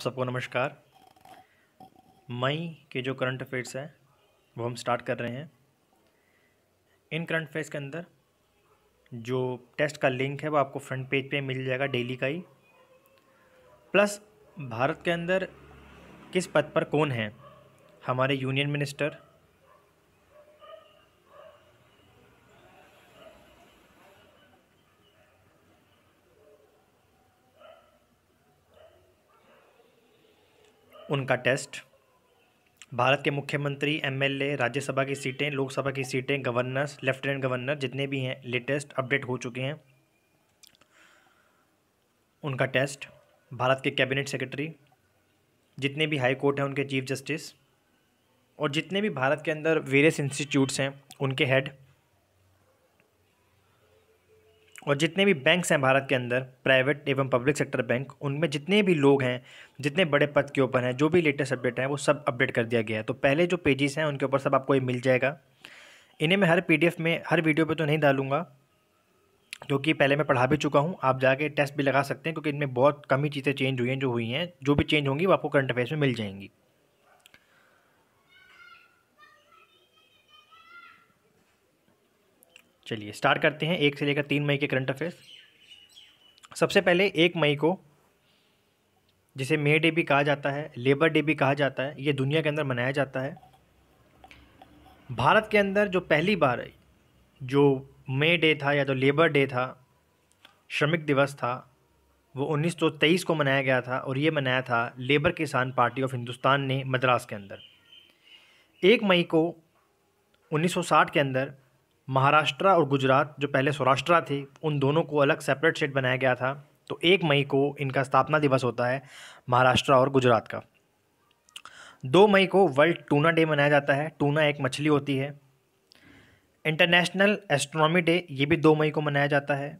आप सबको नमस्कार मई के जो करंट अफेयर्स हैं वो हम स्टार्ट कर रहे हैं इन करंट अफेयर्स के अंदर जो टेस्ट का लिंक है वो आपको फ्रंट पेज पे मिल जाएगा डेली का ही प्लस भारत के अंदर किस पद पर कौन है हमारे यूनियन मिनिस्टर उनका टेस्ट भारत के मुख्यमंत्री एमएलए राज्यसभा की सीटें लोकसभा की सीटें गवर्नर्स लेफ्टिनेंट गवर्नर जितने भी हैं लेटेस्ट अपडेट हो चुके हैं उनका टेस्ट भारत के कैबिनेट सेक्रेटरी जितने भी हाई कोर्ट हैं उनके चीफ जस्टिस और जितने भी भारत के अंदर वेरियस इंस्टीट्यूट्स हैं उनके हेड और जितने भी बैंक्स हैं भारत के अंदर प्राइवेट एवं पब्लिक सेक्टर बैंक उनमें जितने भी लोग हैं जितने बड़े पद के ऊपर हैं जो भी लेटेस्ट अपडेट हैं वो सब अपडेट कर दिया गया है तो पहले जो पेजेस हैं उनके ऊपर सब आपको ये मिल जाएगा इन्हें मैं हर पीडीएफ में हर वीडियो पे तो नहीं डालूंगा क्योंकि पहले मैं पढ़ा भी चुका हूँ आप जाके टेस्ट भी लगा सकते हैं क्योंकि इनमें बहुत कम ही चीज़ें चेंज हुई हैं जो हुई हैं जो भी चेंज होंगी वो आपको करंट अफेयर्स में मिल जाएंगी चलिए स्टार्ट करते हैं एक से लेकर तीन मई के करंट अफेयर्स सबसे पहले एक मई को जिसे मे डे भी कहा जाता है लेबर डे भी कहा जाता है ये दुनिया के अंदर मनाया जाता है भारत के अंदर जो पहली बार जो मे डे था या तो लेबर डे था श्रमिक दिवस था वो 1923 को मनाया गया था और ये मनाया था लेबर किसान पार्टी ऑफ हिंदुस्तान ने मद्रास के अंदर एक मई को 1960 के अंदर महाराष्ट्र और गुजरात जो पहले सौराष्ट्र थे उन दोनों को अलग सेपरेट स्टेट बनाया गया था तो एक मई को इनका स्थापना दिवस होता है महाराष्ट्र और गुजरात का दो मई को वर्ल्ड टूना डे मनाया जाता है टूना एक मछली होती है इंटरनेशनल एस्ट्रोनॉमी डे ये भी दो मई को मनाया जाता है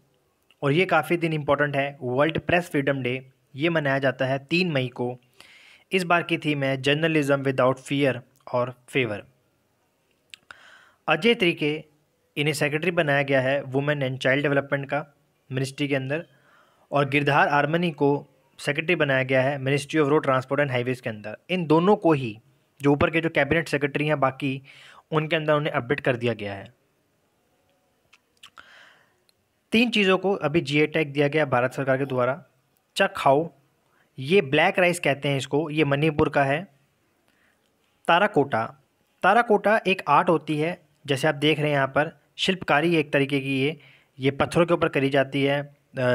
और ये काफ़ी दिन इम्पॉर्टेंट है वर्ल्ड प्रेस फ्रीडम डे ये मनाया जाता है तीन मई को इस बार की थीम है जर्नलिज़म विदाउट फियर और फेवर अजय त्रिके इन्हें सेक्रेटरी बनाया गया है वुमेन एंड चाइल्ड डेवलपमेंट का मिनिस्ट्री के अंदर और गिरधार आर्मनी को सेक्रेटरी बनाया गया है ministry of road transport and highways के अंदर इन दोनों को ही जो ऊपर के जो कैबिनेट सेक्रेटरी हैं बाकी उनके अंदर उन्हें अपडेट कर दिया गया है तीन चीज़ों को अभी जी टैग e दिया गया भारत सरकार के द्वारा चक खाओ ये ब्लैक राइस कहते हैं इसको ये मणिपुर का है ताराकोटा ताराकोटा एक आर्ट होती है जैसे आप देख रहे हैं यहाँ पर शिल्पकारी एक तरीके की ये ये पत्थरों के ऊपर करी जाती है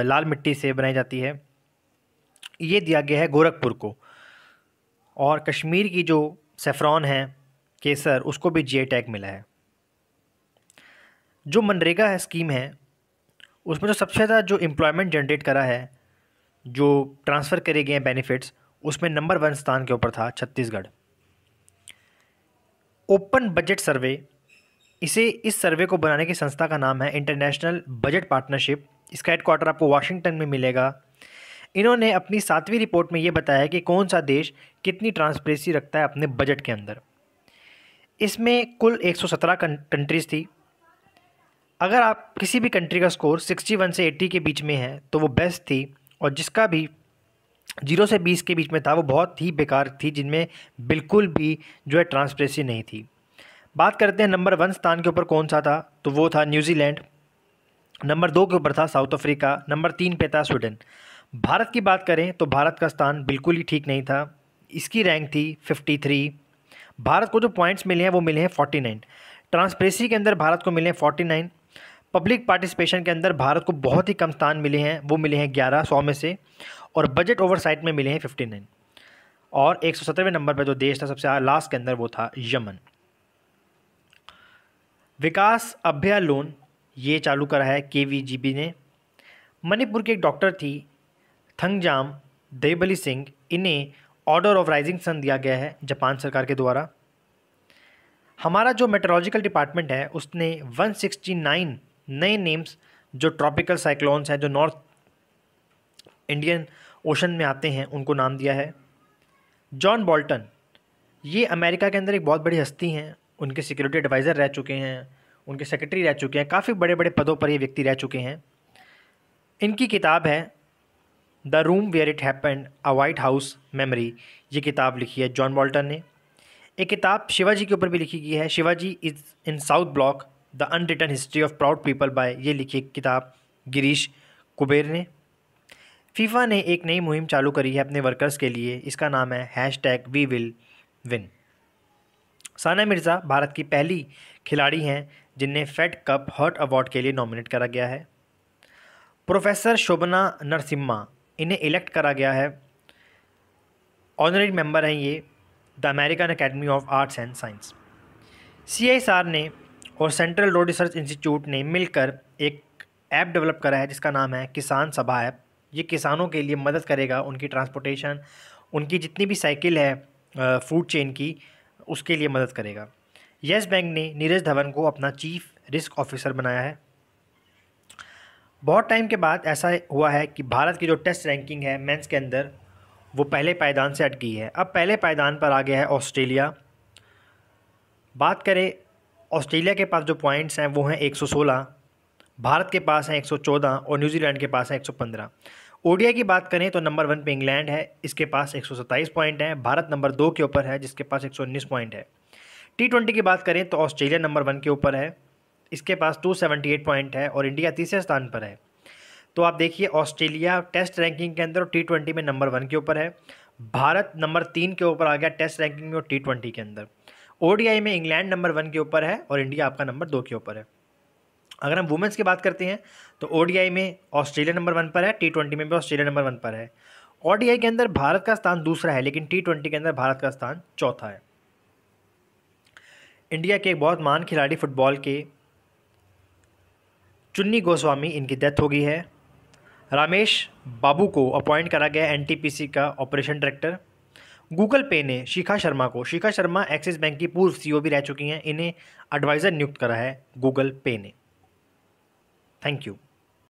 लाल मिट्टी से बनाई जाती है ये दिया गया है गोरखपुर को और कश्मीर की जो सेफ्रॉन है केसर उसको भी जी टैग मिला है जो मनरेगा है स्कीम है उसमें जो सबसे ज़्यादा जो एम्प्लॉयमेंट जनरेट करा है जो ट्रांसफ़र करे गए हैं बेनिफिट्स उसमें नंबर वन स्थान के ऊपर था छत्तीसगढ़ ओपन बजट सर्वे इसे इस सर्वे को बनाने की संस्था का नाम है इंटरनेशनल बजट पार्टनरशिप इसका हेडक्वार्टर आपको वाशिंगटन में मिलेगा इन्होंने अपनी सातवीं रिपोर्ट में ये बताया कि कौन सा देश कितनी ट्रांसपेरेंसी रखता है अपने बजट के अंदर इसमें कुल 117 कंट्रीज़ थी अगर आप किसी भी कंट्री का स्कोर 61 से 80 के बीच में है तो वो बेस्ट थी और जिसका भी जीरो से बीस के बीच में था वो बहुत ही बेकार थी जिनमें बिल्कुल भी जो है ट्रांसपेरेंसी नहीं थी बात करते हैं नंबर वन स्थान के ऊपर कौन सा था तो वो था न्यूजीलैंड नंबर दो के ऊपर था साउथ अफ्रीका नंबर तीन पे था स्वीडन भारत की बात करें तो भारत का स्थान बिल्कुल ही ठीक नहीं था इसकी रैंक थी फिफ्टी थ्री भारत को जो पॉइंट्स मिले हैं वो मिले हैं फोर्टी नाइन ट्रांसपेरेंसी के अंदर भारत को मिले हैं फोर्टी नाइन पब्लिक पार्टिसिपेशन के अंदर भारत को बहुत ही कम स्थान मिले हैं वो मिले हैं ग्यारह सौ में से और बजट ओवरसाइट में मिले हैं फिफ्टी नाइन और एक सौ सत्रहवें नंबर पर जो देश था सबसे लास्ट के अंदर वो था यमन विकास अभ्या लोन ये चालू करा है के ने मणिपुर की एक डॉक्टर थी थंगजाम देबली सिंह इन्हें ऑर्डर ऑफ राइजिंग सन दिया गया है जापान सरकार के द्वारा हमारा जो मेट्रोलॉजिकल डिपार्टमेंट है उसने 169 नए नेम्स जो ट्रॉपिकल साइक्लोन्स हैं जो नॉर्थ इंडियन ओशन में आते हैं उनको नाम दिया है जॉन बॉल्टन ये अमेरिका के अंदर एक बहुत बड़ी हस्ती हैं उनके सिक्योरिटी एडवाइज़र रह चुके हैं उनके सेक्रेटरी रह चुके हैं काफ़ी बड़े बड़े पदों पर ये व्यक्ति रह चुके हैं इनकी किताब है the room where it happen a white house memory ये किताब लिखी है जॉन वॉल्टन ने एक किताब शिवाजी के ऊपर भी लिखी गई है Shivaji is in south block the unwritten history of proud people by ये लिखी किताब गिरीश कुबेर ने फीफा ने एक नई मुहिम चालू करी है अपने वर्कर्स के लिए इसका नाम है hashtag we will win Sania Mirza Bharat की पहली खिलाड़ी हैं जिन्हें फेड कप हॉट अवार्ड के लिए नॉमिनेट करा गया है प्रोफेसर शोभना नरसिम्हा इन्हें इलेक्ट करा गया है ऑनरेड मेंबर हैं ये the American academy of arts and science CISR ने और सेंट्रल रोड रिसर्च इंस्टीट्यूट ने मिलकर एक ऐप डेवलप करा है जिसका नाम है किसान सभा ऐप ये किसानों के लिए मदद करेगा उनकी ट्रांसपोर्टेशन उनकी जितनी भी साइकिल है फूड चेन की उसके लिए मदद करेगा येस बैंक ने नीरज धवन को अपना चीफ रिस्क ऑफिसर बनाया है बहुत टाइम के बाद ऐसा हुआ है कि भारत की जो टेस्ट रैंकिंग है मेंस के अंदर वो पहले पायदान से अटकी है अब पहले पायदान पर आ गया है ऑस्ट्रेलिया बात करें ऑस्ट्रेलिया के पास जो पॉइंट्स हैं वो हैं 116 भारत के पास हैं 114 और न्यूजीलैंड के पास हैं 115 ओडिया की बात करें तो नंबर वन पे इंग्लैंड है इसके पास 127 पॉइंट हैं भारत नंबर दो के ऊपर है जिसके पास 119 पॉइंट है टी ट्वेंटी की बात करें तो ऑस्ट्रेलिया नंबर वन के ऊपर है इसके पास 278 पॉइंट है और इंडिया तीसरे स्थान पर है तो आप देखिए ऑस्ट्रेलिया टेस्ट रैंकिंग के अंदर और टी ट्वेंटी में नंबर वन के ऊपर है भारत नंबर तीन के ऊपर आ गया टेस्ट रैंकिंग में और टी ट्वेंटी के अंदर ओडीआई में इंग्लैंड नंबर वन के ऊपर है और इंडिया आपका नंबर दो के ऊपर है अगर हम वुमेंस की बात करते हैं तो ओडीआई में ऑस्ट्रेलिया नंबर वन पर है टी ट्वेंटी में भी ऑस्ट्रेलिया नंबर वन पर है ओडीआई के अंदर भारत का स्थान दूसरा है लेकिन टी ट्वेंटी के अंदर भारत का स्थान चौथा है इंडिया के एक बहुत मान खिलाड़ी फुटबॉल के चुन्नी गोस्वामी इनकी डेथ हो गई है रामेश बाबू को अपॉइंट करा गया एन का ऑपरेशन डायरेक्टर गूगल पे ने शिखा शर्मा को शिखा शर्मा एक्सिस बैंक की पूर्व सीईओ भी रह चुकी हैं इन्हें एडवाइज़र नियुक्त करा है गूगल पे ने Thank you.